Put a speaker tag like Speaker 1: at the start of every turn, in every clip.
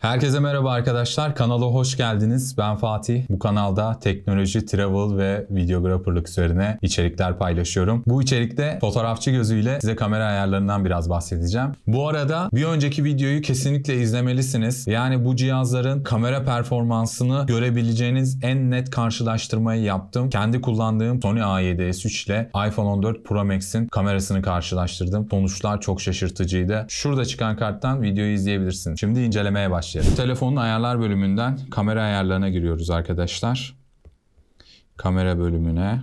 Speaker 1: Herkese merhaba arkadaşlar. Kanala hoş geldiniz. Ben Fatih. Bu kanalda teknoloji, travel ve videographerlık üzerine içerikler paylaşıyorum. Bu içerikte fotoğrafçı gözüyle size kamera ayarlarından biraz bahsedeceğim. Bu arada bir önceki videoyu kesinlikle izlemelisiniz. Yani bu cihazların kamera performansını görebileceğiniz en net karşılaştırmayı yaptım. Kendi kullandığım Sony A7S3 ile iPhone 14 Pro Max'in kamerasını karşılaştırdım. Sonuçlar çok şaşırtıcıydı. Şurada çıkan karttan videoyu izleyebilirsiniz. Şimdi incelemeye başlayalım başlayalım. Telefonun ayarlar bölümünden kamera ayarlarına giriyoruz arkadaşlar. Kamera bölümüne.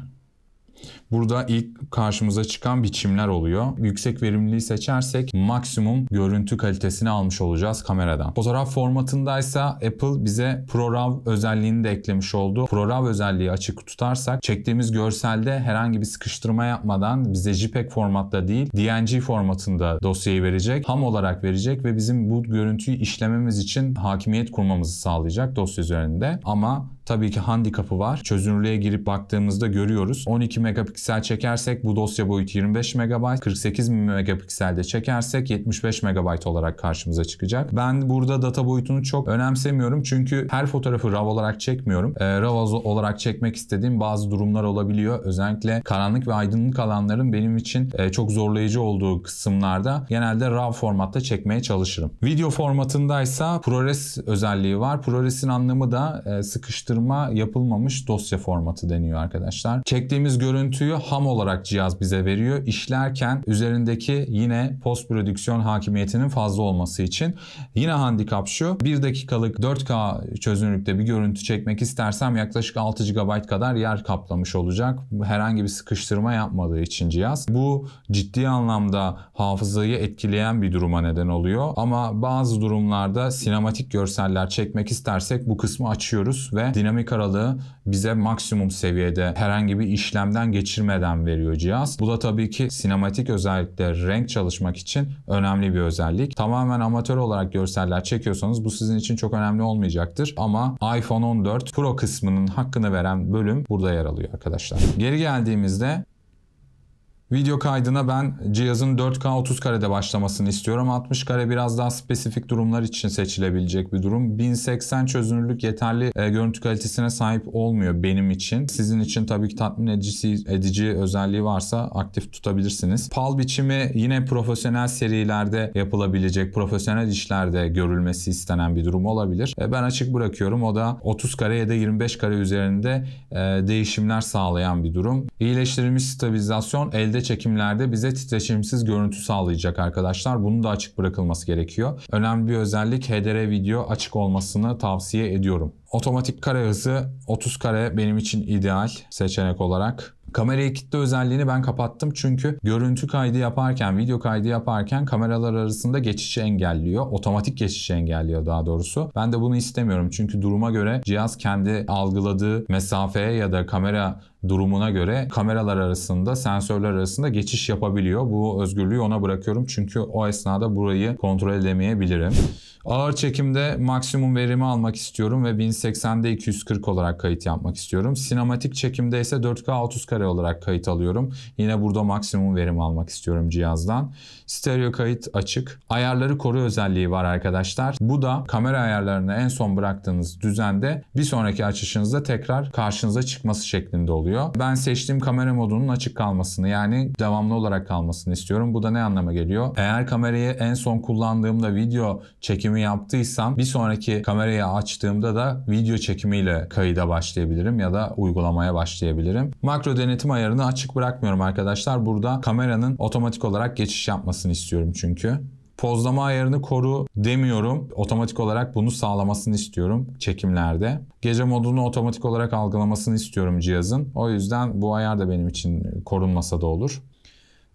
Speaker 1: Burada ilk karşımıza çıkan biçimler oluyor. Yüksek verimliliği seçersek maksimum görüntü kalitesini almış olacağız kameradan. Fotoğraf formatındaysa Apple bize ProRAW özelliğini de eklemiş oldu. ProRAW özelliği açık tutarsak çektiğimiz görselde herhangi bir sıkıştırma yapmadan bize JPEG formatta değil DNG formatında dosyayı verecek. Ham olarak verecek ve bizim bu görüntüyü işlememiz için hakimiyet kurmamızı sağlayacak dosya üzerinde. Ama tabii ki handikapı var. Çözünürlüğe girip baktığımızda görüyoruz. 12 megapiksel megapiksel çekersek bu dosya boyutu 25 MB, 48 megapikselde çekersek 75 MB olarak karşımıza çıkacak. Ben burada data boyutunu çok önemsemiyorum çünkü her fotoğrafı RAW olarak çekmiyorum. E, ee, RAW olarak çekmek istediğim bazı durumlar olabiliyor. Özellikle karanlık ve aydınlık alanların benim için e, çok zorlayıcı olduğu kısımlarda genelde RAW formatta çekmeye çalışırım. Video formatındaysa ProRes özelliği var. ProRes'in anlamı da e, sıkıştırma yapılmamış dosya formatı deniyor arkadaşlar. Çektiğimiz görüntü görüntüyü ham olarak cihaz bize veriyor. İşlerken üzerindeki yine post prodüksiyon hakimiyetinin fazla olması için. Yine handikap şu 1 dakikalık 4K çözünürlükte bir görüntü çekmek istersem yaklaşık 6 GB kadar yer kaplamış olacak. Herhangi bir sıkıştırma yapmadığı için cihaz. Bu ciddi anlamda hafızayı etkileyen bir duruma neden oluyor. Ama bazı durumlarda sinematik görseller çekmek istersek bu kısmı açıyoruz ve dinamik aralığı bize maksimum seviyede herhangi bir işlemden geçir geçirmeden veriyor cihaz. Bu da tabii ki sinematik özellikle renk çalışmak için önemli bir özellik. Tamamen amatör olarak görseller çekiyorsanız bu sizin için çok önemli olmayacaktır. Ama iPhone 14 Pro kısmının hakkını veren bölüm burada yer alıyor arkadaşlar. Geri geldiğimizde Video kaydına ben cihazın 4K 30 karede başlamasını istiyorum. 60 kare biraz daha spesifik durumlar için seçilebilecek bir durum. 1080 çözünürlük yeterli e, görüntü kalitesine sahip olmuyor benim için. Sizin için tabii ki tatmin edici, edici özelliği varsa aktif tutabilirsiniz. PAL biçimi yine profesyonel serilerde yapılabilecek, profesyonel işlerde görülmesi istenen bir durum olabilir. E, ben açık bırakıyorum. O da 30 kare ya da 25 kare üzerinde e, değişimler sağlayan bir durum. İyileştirilmiş stabilizasyon elde çekimlerde bize titreşimsiz görüntü sağlayacak arkadaşlar. Bunu da açık bırakılması gerekiyor. Önemli bir özellik HDR video açık olmasını tavsiye ediyorum. Otomatik kare hızı 30 kare benim için ideal seçenek olarak. Kamerayı kitle özelliğini ben kapattım çünkü görüntü kaydı yaparken, video kaydı yaparken kameralar arasında geçişi engelliyor. Otomatik geçişi engelliyor daha doğrusu. Ben de bunu istemiyorum çünkü duruma göre cihaz kendi algıladığı mesafeye ya da kamera durumuna göre kameralar arasında, sensörler arasında geçiş yapabiliyor. Bu özgürlüğü ona bırakıyorum çünkü o esnada burayı kontrol edemeyebilirim. Ağır çekimde maksimum verimi almak istiyorum ve 1080'de 240 olarak kayıt yapmak istiyorum. Sinematik çekimde ise 4K 30 kare olarak kayıt alıyorum. Yine burada maksimum verim almak istiyorum cihazdan. Stereo kayıt açık. Ayarları koru özelliği var arkadaşlar. Bu da kamera ayarlarını en son bıraktığınız düzende bir sonraki açışınızda tekrar karşınıza çıkması şeklinde oluyor oluyor. Ben seçtiğim kamera modunun açık kalmasını yani devamlı olarak kalmasını istiyorum. Bu da ne anlama geliyor? Eğer kamerayı en son kullandığımda video çekimi yaptıysam bir sonraki kamerayı açtığımda da video çekimiyle kayıda başlayabilirim ya da uygulamaya başlayabilirim. Makro denetim ayarını açık bırakmıyorum arkadaşlar. Burada kameranın otomatik olarak geçiş yapmasını istiyorum çünkü. Pozlama ayarını koru demiyorum. Otomatik olarak bunu sağlamasını istiyorum çekimlerde. Gece modunu otomatik olarak algılamasını istiyorum cihazın. O yüzden bu ayar da benim için korunmasa da olur.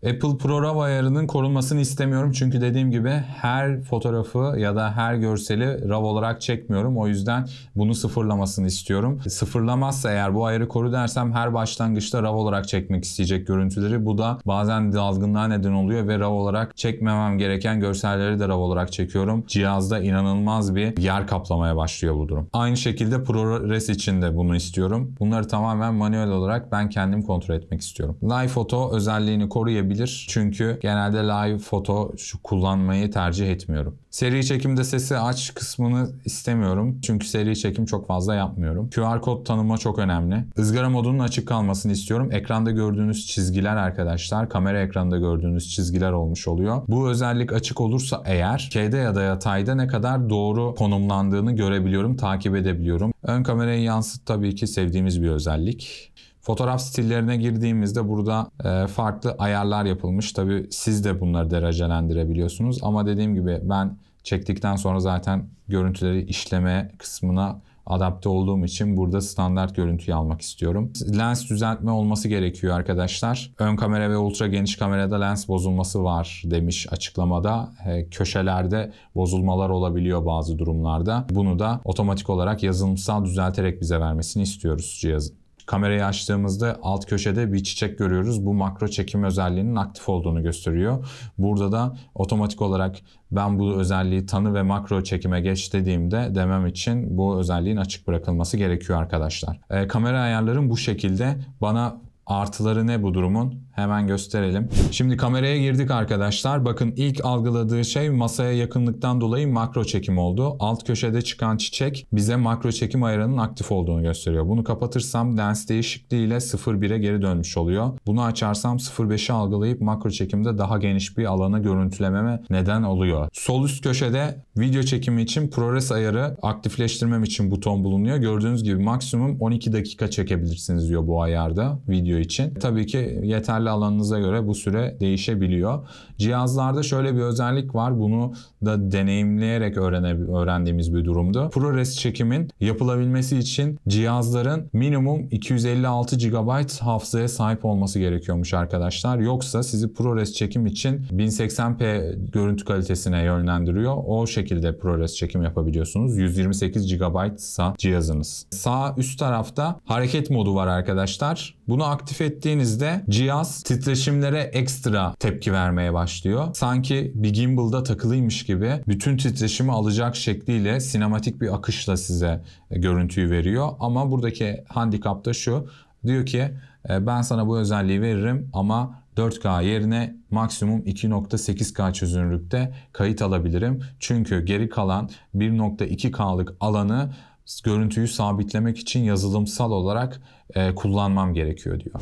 Speaker 1: Apple ProRAW ayarının korunmasını istemiyorum çünkü dediğim gibi her fotoğrafı ya da her görseli RAW olarak çekmiyorum. O yüzden bunu sıfırlamasını istiyorum. Sıfırlamazsa eğer bu ayarı koru dersem her başlangıçta RAW olarak çekmek isteyecek görüntüleri. Bu da bazen dalgınlığa neden oluyor ve RAW olarak çekmemem gereken görselleri de RAW olarak çekiyorum. Cihazda inanılmaz bir yer kaplamaya başlıyor bu durum. Aynı şekilde ProRes için de bunu istiyorum. Bunları tamamen manuel olarak ben kendim kontrol etmek istiyorum. Live Photo özelliğini koruyabilirim olmayabilir. Çünkü genelde live foto şu kullanmayı tercih etmiyorum. Seri çekimde sesi aç kısmını istemiyorum. Çünkü seri çekim çok fazla yapmıyorum. QR kod tanıma çok önemli. Izgara modunun açık kalmasını istiyorum. Ekranda gördüğünüz çizgiler arkadaşlar, kamera ekranında gördüğünüz çizgiler olmuş oluyor. Bu özellik açık olursa eğer şeyde ya da yatayda ne kadar doğru konumlandığını görebiliyorum, takip edebiliyorum. Ön kamerayı yansıt tabii ki sevdiğimiz bir özellik. Fotoğraf stillerine girdiğimizde burada e, farklı ayarlar yapılmış. Tabi siz de bunları derecelendirebiliyorsunuz ama dediğim gibi ben çektikten sonra zaten görüntüleri işleme kısmına adapte olduğum için burada standart görüntüyü almak istiyorum. Lens düzeltme olması gerekiyor arkadaşlar. Ön kamera ve ultra geniş kamerada lens bozulması var demiş açıklamada. E, köşelerde bozulmalar olabiliyor bazı durumlarda. Bunu da otomatik olarak yazılımsal düzelterek bize vermesini istiyoruz cihazın. Kamerayı açtığımızda alt köşede bir çiçek görüyoruz. Bu makro çekim özelliğinin aktif olduğunu gösteriyor. Burada da otomatik olarak ben bu özelliği tanı ve makro çekime geç dediğimde demem için bu özelliğin açık bırakılması gerekiyor arkadaşlar. E, kamera ayarlarım bu şekilde. Bana Artıları ne bu durumun? Hemen gösterelim. Şimdi kameraya girdik arkadaşlar. Bakın ilk algıladığı şey masaya yakınlıktan dolayı makro çekim oldu. Alt köşede çıkan çiçek bize makro çekim ayarının aktif olduğunu gösteriyor. Bunu kapatırsam lens değişikliğiyle 0.1'e geri dönmüş oluyor. Bunu açarsam 0.5'i algılayıp makro çekimde daha geniş bir alana görüntülememe neden oluyor. Sol üst köşede video çekimi için ProRes ayarı aktifleştirmem için buton bulunuyor. Gördüğünüz gibi maksimum 12 dakika çekebilirsiniz diyor bu ayarda videoyu için tabii ki yeterli alanınıza göre bu süre değişebiliyor. Cihazlarda şöyle bir özellik var. Bunu da deneyimleyerek öğrene, öğrendiğimiz bir durumdu. ProRes çekimin yapılabilmesi için cihazların minimum 256 GB hafızaya sahip olması gerekiyormuş arkadaşlar. Yoksa sizi ProRes çekim için 1080p görüntü kalitesine yönlendiriyor. O şekilde ProRes çekim yapabiliyorsunuz. 128 GB sa cihazınız. Sağ üst tarafta hareket modu var arkadaşlar. Bunu aktif aktif ettiğinizde cihaz titreşimlere ekstra tepki vermeye başlıyor. Sanki bir gimbal'da takılıymış gibi bütün titreşimi alacak şekliyle sinematik bir akışla size e, görüntüyü veriyor. Ama buradaki handikap da şu. Diyor ki e, ben sana bu özelliği veririm ama 4K yerine maksimum 2.8K çözünürlükte kayıt alabilirim. Çünkü geri kalan 1.2K'lık alanı görüntüyü sabitlemek için yazılımsal olarak e, kullanmam gerekiyor diyor.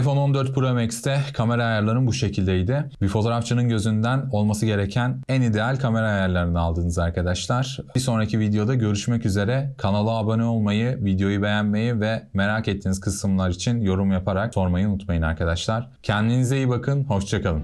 Speaker 1: iPhone 14 Pro Max'te kamera ayarlarım bu şekildeydi. Bir fotoğrafçının gözünden olması gereken en ideal kamera ayarlarını aldınız arkadaşlar. Bir sonraki videoda görüşmek üzere. Kanala abone olmayı, videoyu beğenmeyi ve merak ettiğiniz kısımlar için yorum yaparak sormayı unutmayın arkadaşlar. Kendinize iyi bakın, hoşçakalın.